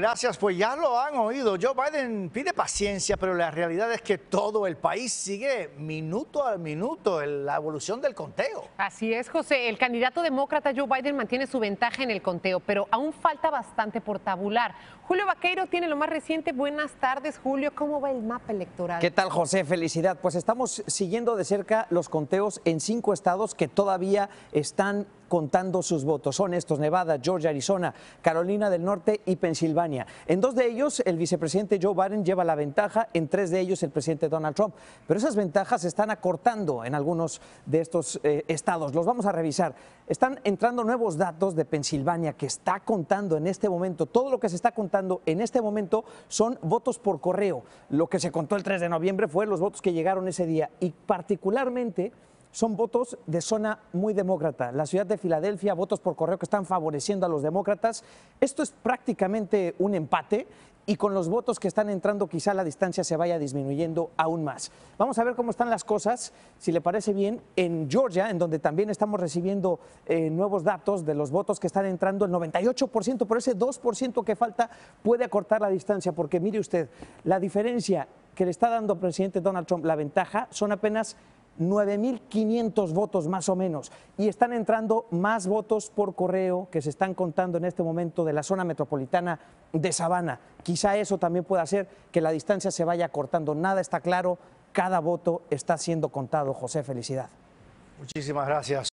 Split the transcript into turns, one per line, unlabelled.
Gracias, pues ya lo han oído. Joe Biden pide paciencia, pero la realidad es que todo el país sigue minuto a minuto la evolución del conteo.
Así es, José. El candidato demócrata Joe Biden mantiene su ventaja en el conteo, pero aún falta bastante por tabular. Julio Vaqueiro tiene lo más reciente. Buenas tardes, Julio. ¿Cómo va el mapa electoral? ¿Qué tal,
José? Felicidad. Pues estamos siguiendo de cerca los conteos en cinco estados que todavía están contando sus votos. Son estos Nevada, Georgia, Arizona, Carolina del Norte y Pensilvania. En dos de ellos, el vicepresidente Joe Biden lleva la ventaja, en tres de ellos el presidente Donald Trump. Pero esas ventajas se están acortando en algunos de estos eh, estados. Los vamos a revisar. Están entrando nuevos datos de Pensilvania que está contando en este momento. Todo lo que se está contando en este momento son votos por correo. Lo que se contó el 3 de noviembre fue los votos que llegaron ese día y particularmente son votos de zona muy demócrata. La ciudad de Filadelfia, votos por correo que están favoreciendo a los demócratas. Esto es prácticamente un empate y con los votos que están entrando quizá la distancia se vaya disminuyendo aún más. Vamos a ver cómo están las cosas, si le parece bien, en Georgia, en donde también estamos recibiendo eh, nuevos datos de los votos que están entrando, el 98%, pero ese 2% que falta puede acortar la distancia, porque mire usted, la diferencia que le está dando al presidente Donald Trump, la ventaja, son apenas 9.500 votos más o menos y están entrando más votos por correo que se están contando en este momento de la zona metropolitana de Sabana. Quizá eso también pueda hacer que la distancia se vaya cortando. Nada está claro, cada voto está siendo contado. José, felicidad. Muchísimas gracias.